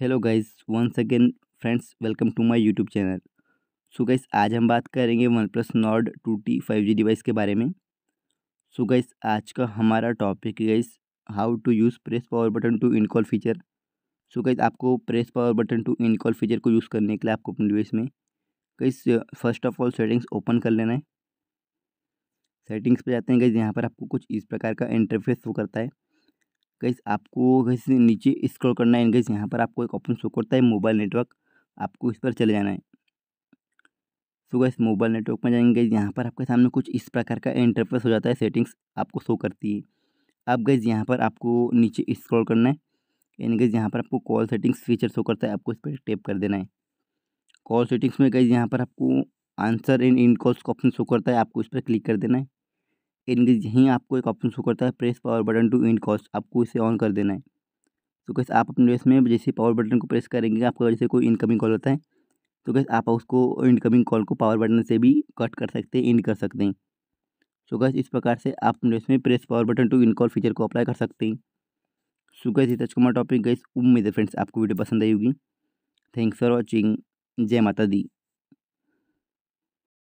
hello guys once again friends welcome to my YouTube channel so guys आज हम बात करेंगे OnePlus Nord two T five G device के बारे में सो so गाइस आज का हमारा टॉपिक है guys how to use press power button to end call feature so guys आपको press power button to end call feature को यूज़ करने के लिए आपको अपने डिवाइस में guys first of all settings open कर लेना है सेटिंग्स पर जाते हैं गाइस यहाँ पर आपको कुछ इस प्रकार का इंटरफेस वो करता है गैस आपको गैस नीचे स्क्रॉल करना है गैस यहाँ पर आपको एक ऑप्शन शो करता है मोबाइल नेटवर्क आपको इस पर चले जाना है सो गैस मोबाइल नेटवर्क में जाएंगे यहाँ पर आपके सामने कुछ इस प्रकार का इंटरफेस हो जाता है सेटिंग्स आपको शो करती है अब गैस यहाँ पर आपको नीचे स्क्रॉल करना है यानी गैस यहाँ पर आपको कॉल सेटिंग्स फीचर शो करता है आपको इस पर टेप कर देना है कॉल सेटिंग्स में गैस यहाँ पर आपको आंसर इन इन कॉल्स का ऑप्शन शो करता है आपको इस पर क्लिक कर देना है एंड यहीं आपको एक ऑप्शन शो करता है press power button to end कॉस्ट आपको इसे ऑन कर देना है तो कैसे आप अपने रेस में जैसे पावर बटन को प्रेस करेंगे आपको जैसे कोई इनकमिंग कॉल होता है तो कैसे आप उसको इनकमिंग कॉल को पावर बटन से भी कट कर सकते हैं इंड कर सकते हैं सो तो गैस इस प्रकार से आप अपने में press power button to end call feature को अप्लाई कर सकते हैं सो गैस इतना कुमार टॉपिक गैस उम्मीद है फ्रेंड्स आपको वीडियो पसंद आई होगी थैंक्स फॉर वॉचिंग जय माता दी